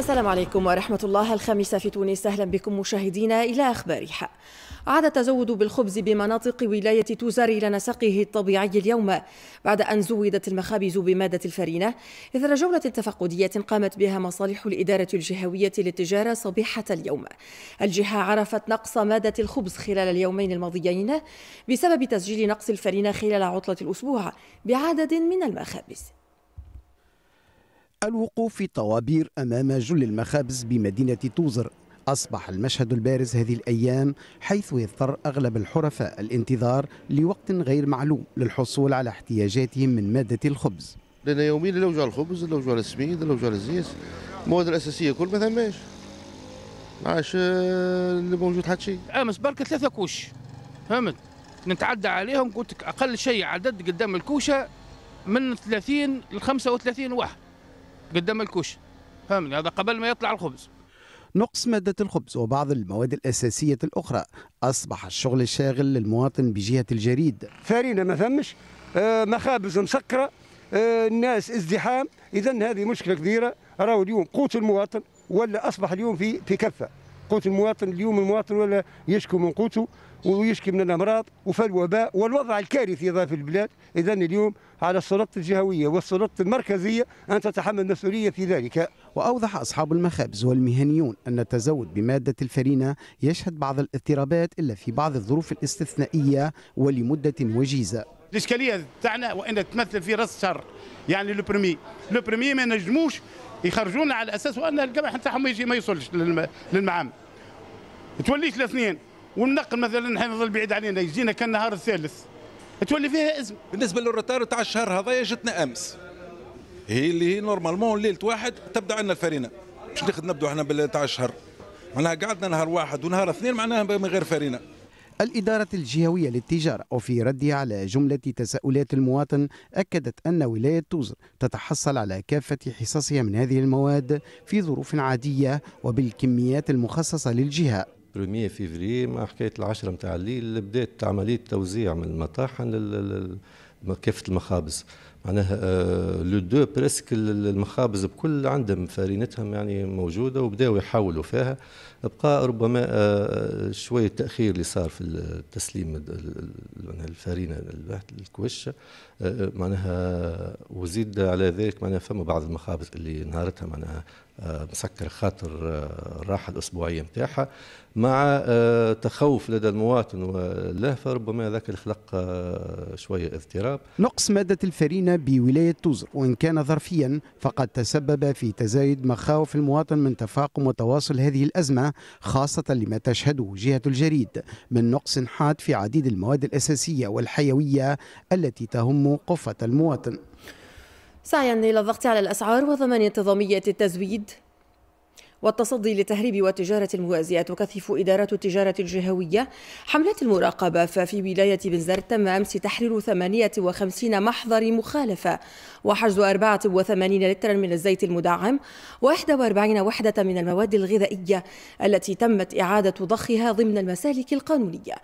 السلام عليكم ورحمة الله الخامسة في تونس أهلا بكم مشاهدينا إلى أخبارها عاد التزود بالخبز بمناطق ولاية توزر إلى نسقه الطبيعي اليوم بعد أن زودت المخابز بمادة الفرينة إثر جولة تفقدية قامت بها مصالح الإدارة الجهوية للتجارة صبيحة اليوم الجهة عرفت نقص مادة الخبز خلال اليومين الماضيين بسبب تسجيل نقص الفرينة خلال عطلة الأسبوع بعدد من المخابز الوقوف في طوابير أمام جل المخابز بمدينة توزر أصبح المشهد البارز هذه الأيام حيث يضطر أغلب الحرفاء الانتظار لوقت غير معلوم للحصول على احتياجاتهم من مادة الخبز لنا يوميا لوجع على الخبز لوجع على السميد لوجع على الزيت المواد الأساسية كل ما ثماش ما آه، اللي موجود حتى شيء أمس آه، بركة ثلاثة كوش فهمت نتعدى عليهم قلت أقل شيء عدد قدام الكوشة من 30 ل 35 واحد قدام الكوش فهمني هذا قبل ما يطلع الخبز نقص مادة الخبز وبعض المواد الأساسية الأخرى أصبح الشغل الشاغل للمواطن بجهة الجريد فارينا ما فهمش آه، مخابز مسكرة الناس آه، ازدحام إذا هذه مشكلة كبيرة راهو اليوم قوت المواطن ولا أصبح اليوم في في كفة قوت المواطن اليوم المواطن ولا يشكو من قوته ويشكي من الامراض وفالوباء والوضع الكارثي في البلاد اذا اليوم على السلطه الجهويه والسلطه المركزيه ان تتحمل مسؤوليه في ذلك واوضح اصحاب المخابز والمهنيون ان التزود بماده الفرينه يشهد بعض الاضطرابات الا في بعض الظروف الاستثنائيه ولمده وجيزه الاشكاليه تاعنا وان تمثل في راس الشر يعني لو بريمي لو بريمي ما نجموش يخرجونا على اساس وان القمح ما يجي ما يوصلش للمعام توليش الاثنين والنقل مثلا حافظ بعيد علينا يجينا كان النهار الثالث تولي فيها ازمه بالنسبه للروتار تاع الشهر هذايا جتنا امس هي اللي هي نورمالمون ليله واحد تبدا عندنا الفرينه باش ناخذ نبدو احنا تاع الشهر معناها قعدنا نهار واحد ونهار اثنين معناها من غير فرينه الإدارة الجهوية للتجارة وفي ردها على جملة تساؤلات المواطن أكدت أن ولاية توزر تتحصل على كافة حصصها من هذه المواد في ظروف عادية وبالكميات المخصصة للجهة برومية فيفري مع حكاية العشرة متاع الليل بدأت عملية توزيع من المطاحن لكافة المخابز معناها آه، لو دو بريسك المخابز بكل عندهم فارينتهم يعني موجوده وبداوا يحاولوا فيها بقى ربما آه، شويه تاخير اللي صار في التسليم الفارينه الكوش آه، معناها وزيد على ذلك معناها فما بعض المخابز اللي نهارتها معناها آه، مسكر خاطر الراحة آه، الأسبوعية نتاعها مع آه، تخوف لدى المواطن واللهفة ربما ذاك الخلق شوية اضطراب نقص مادة الفرينة بولاية توزر وإن كان ظرفيا فقد تسبب في تزايد مخاوف المواطن من تفاقم وتواصل هذه الأزمة خاصة لما تشهده جهة الجريد من نقص حاد في عديد المواد الأساسية والحيوية التي تهم قفة المواطن سعيا الى الضغط على الأسعار وضمان انتظامية التزويد والتصدي لتهريب وتجارة الموازية تكثف إدارات التجارة الجهوية حملات المراقبة ففي ولاية بنزرت تم أمس تحرير 58 محضر مخالفة وحجز 84 لترا من الزيت المدعم و41 وحدة من المواد الغذائية التي تمت إعادة ضخها ضمن المسالك القانونية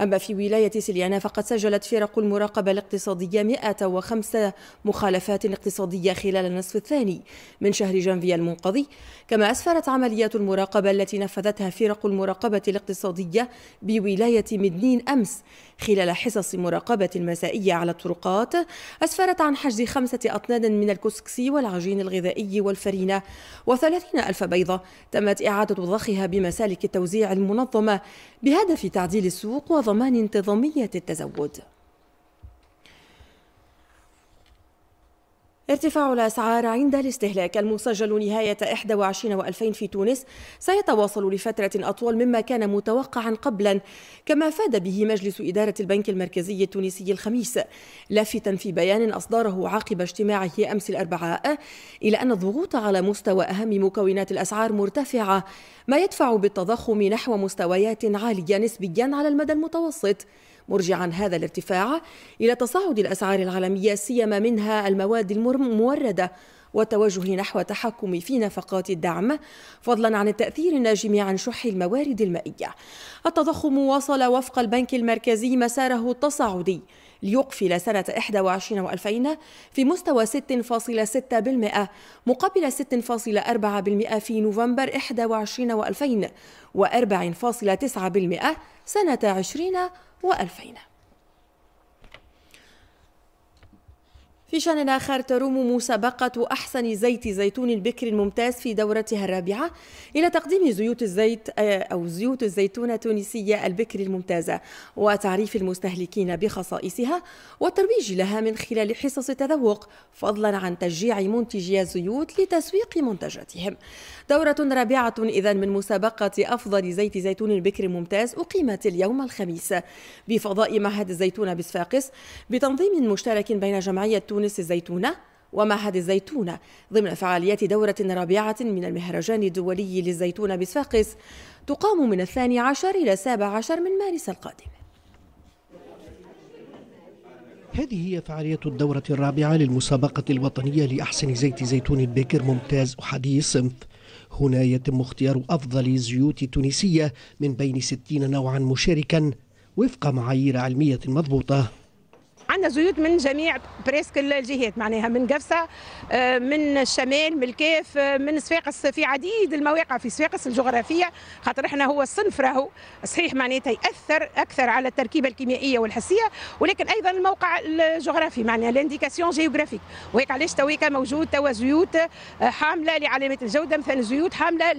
أما في ولاية سليانة فقد سجلت فرق المراقبة الاقتصادية 105 مخالفات اقتصادية خلال النصف الثاني من شهر جانفي المنقضي كما أسفرت بدأت عمليات المراقبة التي نفذتها فرق المراقبة الاقتصادية بولاية مدنين أمس خلال حصص مراقبة مسائية على الطرقات أسفرت عن حجز خمسة أطنان من الكسكسي والعجين الغذائي والفرينة وثلاثين ألف بيضة تمت إعادة ضخها بمسالك التوزيع المنظمة بهدف تعديل السوق وضمان انتظامية التزود ارتفاع الأسعار عند الاستهلاك المسجل نهاية 21 و2000 في تونس سيتواصل لفترة أطول مما كان متوقعا قبلا كما فاد به مجلس إدارة البنك المركزي التونسي الخميس لافتا في بيان أصدره عقب اجتماعه أمس الأربعاء إلى أن الضغوط على مستوى أهم مكونات الأسعار مرتفعة ما يدفع بالتضخم نحو مستويات عالية نسبيا على المدى المتوسط مرجعا هذا الارتفاع إلى تصاعد الأسعار العالمية سيما منها المواد الموردة والتوجه نحو تحكم في نفقات الدعم فضلا عن التأثير الناجم عن شح الموارد المائية التضخم واصل وفق البنك المركزي مساره التصاعدي ليقفل سنة 21 و2000 في مستوى 6.6% مقابل 6.4% في نوفمبر 21 و2000 و4.9% سنة 20 وألفينا في شان آخر تروم مسابقة أحسن زيت زيتون البكر الممتاز في دورتها الرابعة إلى تقديم زيوت الزيت آه، أو زيوت الزيتون التونسية البكر الممتازة وتعريف المستهلكين بخصائصها والترويج لها من خلال حصص التذوق فضلا عن تشجيع منتجي الزيوت لتسويق منتجاتهم دورة رابعة إذا من مسابقة أفضل زيت زيتون البكر الممتاز أقيمت اليوم الخميس بفضاء معهد الزيتون بصفاقس بتنظيم مشترك بين جمعية تونس تونس الزيتونة ومعهد الزيتونة ضمن فعاليات دورة رابعة من المهرجان الدولي للزيتونة بصفاقس تقام من الثاني عشر إلى السابع عشر من مارس القادم هذه هي فعالية الدورة الرابعة للمسابقة الوطنية لأحسن زيت زيتون البكر ممتاز أحادي الصنف هنا يتم اختيار أفضل زيوت تونسية من بين 60 نوعا مشاركا وفق معايير علمية مضبوطة عندنا زيوت من جميع بريسك الجهات معناها من قفصه آه، من الشمال من الكاف آه، من صفاقس في عديد المواقع في صفاقس الجغرافيه خاطر احنا هو الصنف راهو صحيح معناتها ياثر اكثر على التركيبه الكيميائيه والحسيه ولكن ايضا الموقع الجغرافي معناها لانديكاسيون جيوغرافيك وهيك علاش تويكا موجود توا زيوت آه، حامله لعلامات الجوده مثلا زيوت حامله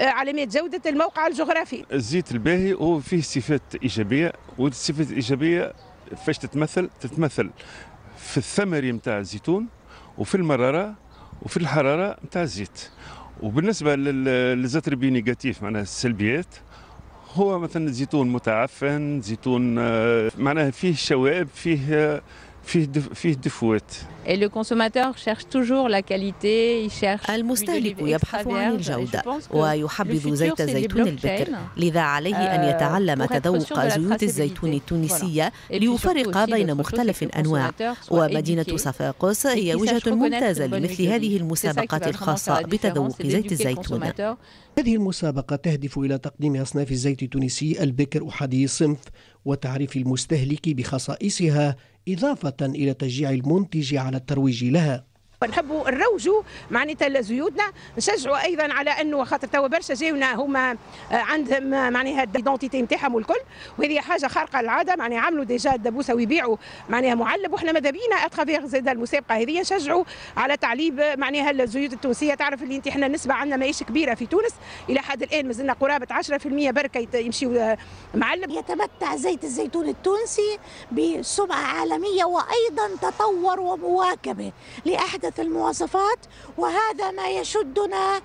لعلامات جوده الموقع الجغرافي الزيت الباهي هو فيه صفات ايجابيه والصفات الايجابيه فاش تتمثل تتمثل في الثمر نتاع الزيتون وفي المراره وفي الحراره نتاع الزيت وبالنسبه للزتربي نيجاتيف معناها السلبيات هو مثلا زيتون متعفن زيتون آه، معناه فيه شوائب فيه آه، المستهلك يبحث عن الجودة ويحبذ زيت الزيتون البكر لذا عليه أن euh, يتعلم تذوق زيوت الزيتون التونسية ليفرق بين مختلف الأنواع ومدينة صفاقس هي وجهة ممتازة لمثل هذه المسابقات الخاصة بتذوق زيت الزيتون هذه المسابقة تهدف إلى تقديم أصناف الزيت التونسي البكر أحادي صنف وتعريف المستهلك بخصائصها إضافة إلى تشجيع المنتج على الترويج لها ونحبوا نروجوا معناتها لزيودنا نشجعوا ايضا على انه خاطر توا برشا جاونا هما آه، عندهم آه، معناها الايدونتيتي نتاعهم والكل وهذه حاجه خارقه للعاده معناها عملوا ديجا الدبوسه ويبيعوا معناها معلب واحنا ماذا بينا اترافيغ زاد المسابقه هذه نشجعوا على تعليب آه، معناها الزيوت التونسيه تعرف اللي انت احنا النسبه عندنا ماهيش كبيره في تونس الى حد الان مازلنا قرابه 10% بركه يمشيوا معلب يتمتع زيت الزيتون التونسي بسمعه عالميه وايضا تطور ومواكبه لاحدث ذات المواصفات وهذا ما يشدنا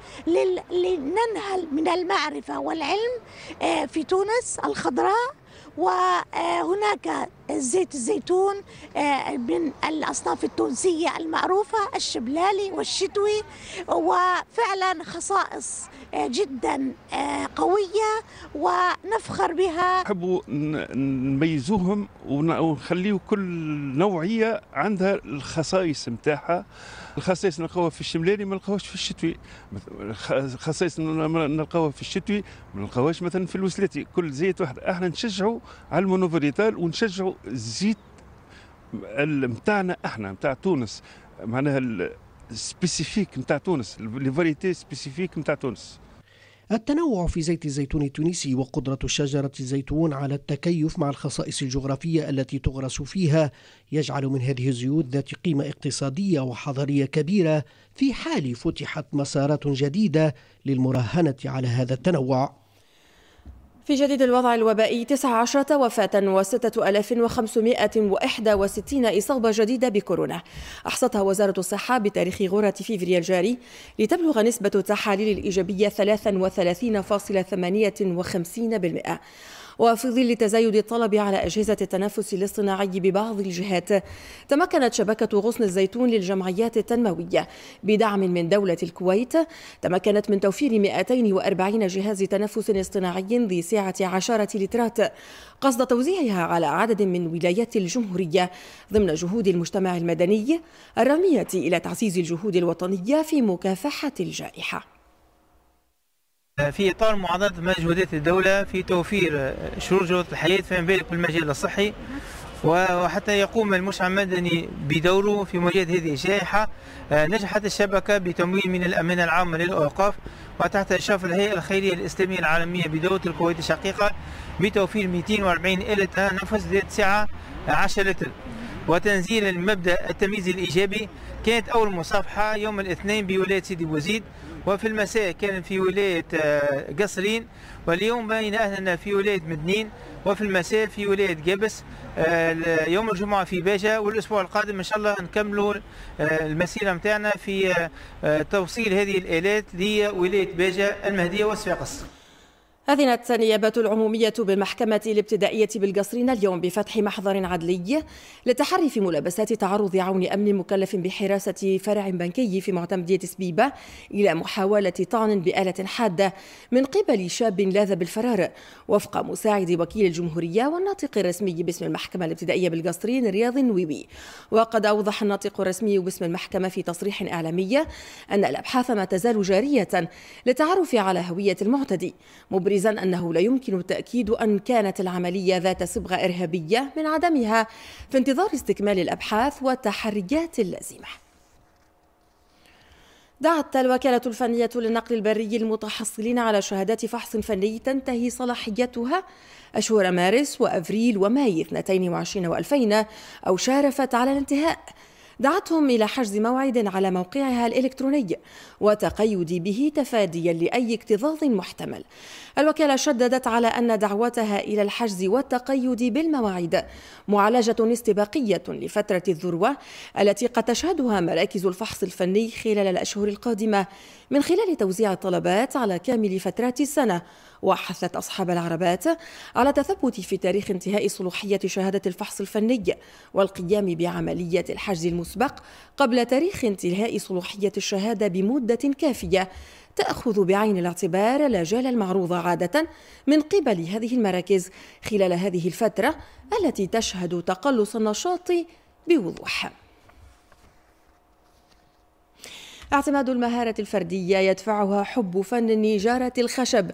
لننهل من المعرفة والعلم آه، في تونس الخضراء وهناك آه، زيت الزيتون آه، من الأصناف التونسية المعروفة الشبلالي والشتوي وفعلا خصائص آه، جدا آه، قوية ونفخر بها نحبوا نميزوهم ونخليو كل نوعية عندها الخصائص نتاعها الخصائص نلقاوها في الشملالي ما نلقاوهاش في الشتوي الخصائص نلقاوها في الشتوي ما نلقاوهاش مثلا في الوسلاتي كل زيت واحد احنا نشجعوا على المونوفريتال ونشجعوا الزيت نتاعنا احنا نتاع تونس معناها السبيسيفيك نتاع تونس لي فاريتي سبيسيفيك نتاع تونس التنوع في زيت الزيتون التونسي وقدرة شجرة الزيتون على التكيف مع الخصائص الجغرافية التي تغرس فيها يجعل من هذه الزيوت ذات قيمة اقتصادية وحضارية كبيرة في حال فتحت مسارات جديدة للمراهنة على هذا التنوع في جديد الوضع الوبائي 19 وفاة و6561 إصابة جديدة بكورونا أحصتها وزارة الصحة بتاريخ غرة فيفريا الجاري لتبلغ نسبة التحاليل الإيجابية 33.58% وفي ظل تزايد الطلب على أجهزة التنفس الاصطناعي ببعض الجهات تمكنت شبكة غصن الزيتون للجمعيات التنموية بدعم من دولة الكويت تمكنت من توفير 240 جهاز تنفس اصطناعي ذي سعة 10 لترات قصد توزيعها على عدد من ولايات الجمهورية ضمن جهود المجتمع المدني الرامية إلى تعزيز الجهود الوطنية في مكافحة الجائحة في اطار معاضده مجهودات الدوله في توفير شروط جوده الحياه فما بالك بالمجال الصحي وحتى يقوم المشرع المدني بدوره في مواجهه هذه الجائحه آه، نجحت الشبكه بتمويل من الامانه العامه للاوقاف وتحت اشراف الهيئه الخيريه الاسلاميه العالميه بدوله الكويت الشقيقه بتوفير 240 اله نفس ذات سعه 10 لتر وتنزيل المبدا التمييز الايجابي كانت اول مصافحه يوم الاثنين بولايه سيدي بوزيد وفي المساء كان في ولاية آه، قصرين واليوم بين أهلنا في ولاية مدنين وفي المساء في ولاية جبس آه، يوم الجمعة في باجه والأسبوع القادم إن شاء الله نكملوا آه، المسيرة متاعنا في توصيل هذه الآلات لولاية باجه المهدية وصفاقس أذنت النيابة العمومية بالمحكمة الابتدائية بالقصرين اليوم بفتح محضر عدلي للتحري في ملابسات تعرض عون أمن مكلف بحراسة فرع بنكي في معتمدية سبيبة إلى محاولة طعن بآلة حادة من قبل شاب لاذ بالفرار وفق مساعد وكيل الجمهورية والناطق الرسمي باسم المحكمة الابتدائية بالقصرين رياض النويبي وقد أوضح الناطق الرسمي باسم المحكمة في تصريح إعلامي أن الأبحاث ما تزال جارية للتعرف على هوية المعتدي مبرز مبرزا أنه لا يمكن التاكيد أن كانت العملية ذات صبغة إرهابية من عدمها في انتظار استكمال الأبحاث والتحريات اللازمة دعت الوكالة الفنية للنقل البري المتحصلين على شهادات فحص فني تنتهي صلاحيتها أشهر مارس وأفريل وماي 22 و2000 أو شارفت على الانتهاء دعتهم إلى حجز موعد على موقعها الإلكتروني وتقيد به تفاديا لأي اكتظاظ محتمل الوكالة شددت على أن دعوتها إلى الحجز والتقيد بالمواعيد معالجة استباقية لفترة الذروة التي قد تشهدها مراكز الفحص الفني خلال الأشهر القادمة من خلال توزيع الطلبات على كامل فترات السنة وحثت أصحاب العربات على التثبت في تاريخ انتهاء صلوحية شهادة الفحص الفني والقيام بعملية الحجز المسبق قبل تاريخ انتهاء صلوحية الشهادة بمدة كافية تأخذ بعين الاعتبار الأجال المعروضة عادة من قبل هذه المراكز خلال هذه الفترة التي تشهد تقلص النشاط بوضوح اعتماد المهارة الفردية يدفعها حب فن نجارة الخشب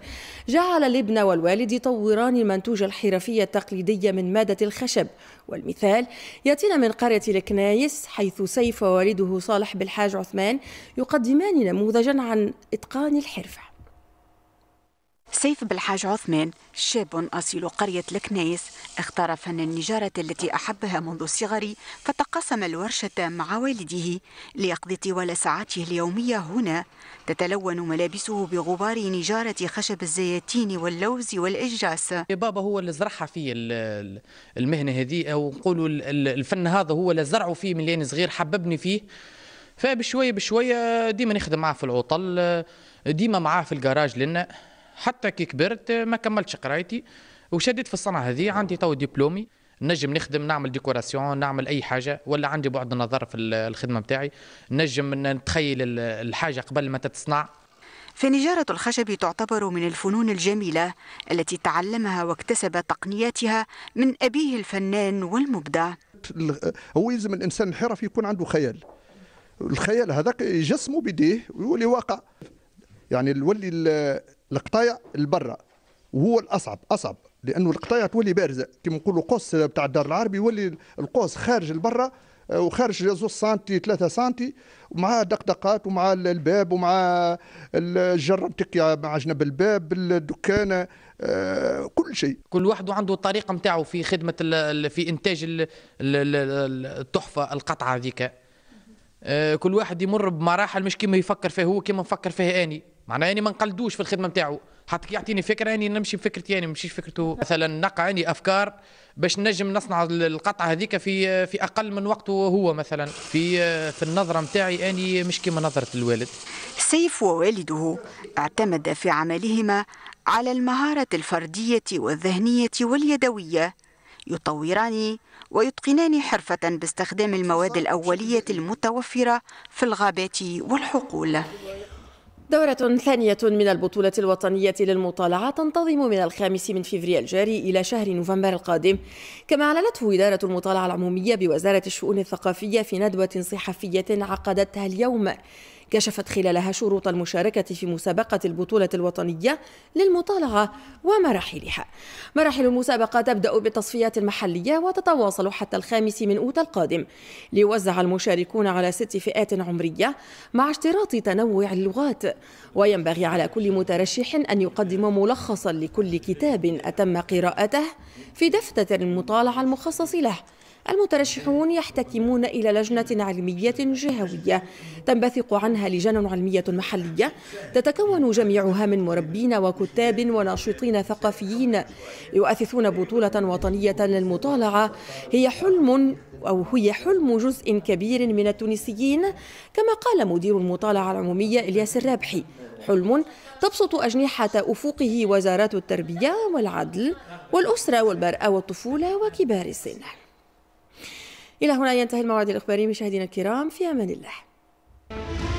جعل الابن والوالد يطوران المنتوج الحرفي التقليدي من مادة الخشب والمثال يأتينا من قرية الكنايس حيث سيف ووالده صالح بالحاج عثمان يقدمان نموذجا عن إتقان الحرفة سيف بالحاج عثمان شاب أصيل قرية الكنايس اختار فن النجارة التي أحبها منذ صغري فتقاسم الورشة مع والده ليقضي طوال ساعاته اليومية هنا تتلون ملابسه بغبار نجارة خشب الزيتين واللوز والإجاس بابا هو اللي زرعها في المهنة هذه أو نقولوا الفن هذا هو اللي زرعه فيه من لين صغير حببني فيه فبشوية بشوية ديما نخدم معاه في العطل ديما معاه في الجراج لنا حتى كي كبرت ما كملتش قرايتي وشديت في الصنعه هذه عندي تو دبلومي نجم نخدم نعمل ديكوراسيون نعمل اي حاجه ولا عندي بعد النظر في الخدمه بتاعي نجم نتخيل الحاجه قبل ما تتصنع فنجارة الخشب تعتبر من الفنون الجميلة التي تعلمها واكتسب تقنياتها من أبيه الفنان والمبدع هو يلزم الإنسان الحرف يكون عنده خيال الخيال هذاك يجسمه بديه ويولي واقع يعني الولي القطايع البرة وهو الاصعب اصعب لانه القطايع تولي بارزه كما نقولوا قوس بتاع الدار العربي يولي القوس خارج البرة آه، وخارج زوز سنتي ثلاثة سنتي ومع دقدقات ومع الباب ومع الجرة تقيا مع جنب الباب الدكانة آه، كل شيء كل واحد عنده الطريقة نتاعو في خدمة في إنتاج التحفة القطعة هذيك آه، كل واحد يمر بمراحل مش كما يفكر فيها هو كما نفكر فيها أني معناها اني يعني ما نقلدوش في الخدمه نتاعو حتى يعطيني فكره اني يعني نمشي بفكرتي يعني نمشيش فكرته مثلا نقع عندي افكار باش نجم نصنع القطعه هذيك في في اقل من وقته هو مثلا في في النظره نتاعي اني مش كيما نظره الوالد سيف ووالده اعتمد في عملهما على المهاره الفرديه والذهنيه واليدويه يطوران ويتقنان حرفة باستخدام المواد الأولية المتوفرة في الغابات والحقول دورة ثانية من البطولة الوطنية للمطالعة تنتظم من الخامس من فبراير الجاري إلى شهر نوفمبر القادم كما أعلنته إدارة المطالعة العمومية بوزارة الشؤون الثقافية في ندوة صحفية عقدتها اليوم كشفت خلالها شروط المشاركة في مسابقة البطولة الوطنية للمطالعة ومراحلها مراحل المسابقة تبدأ بالتصفيات المحلية وتتواصل حتى الخامس من أوت القادم ليوزع المشاركون على ست فئات عمرية مع اشتراط تنوع اللغات وينبغي على كل مترشح أن يقدم ملخصا لكل كتاب أتم قراءته في دفتر المطالعة المخصص له المترشحون يحتكمون إلى لجنة علمية جهوية تنبثق عنها لجان علمية محلية تتكون جميعها من مربين وكتاب وناشطين ثقافيين يؤثثون بطولة وطنية للمطالعة هي حلم أو هي حلم جزء كبير من التونسيين كما قال مدير المطالعة العمومية إلياس الرابحي حلم تبسط أجنحة أفقه وزارات التربية والعدل والأسرة والمرأة والطفولة وكبار السن إلى هنا ينتهي الموعد الإخباري مشاهدينا الكرام في أمان الله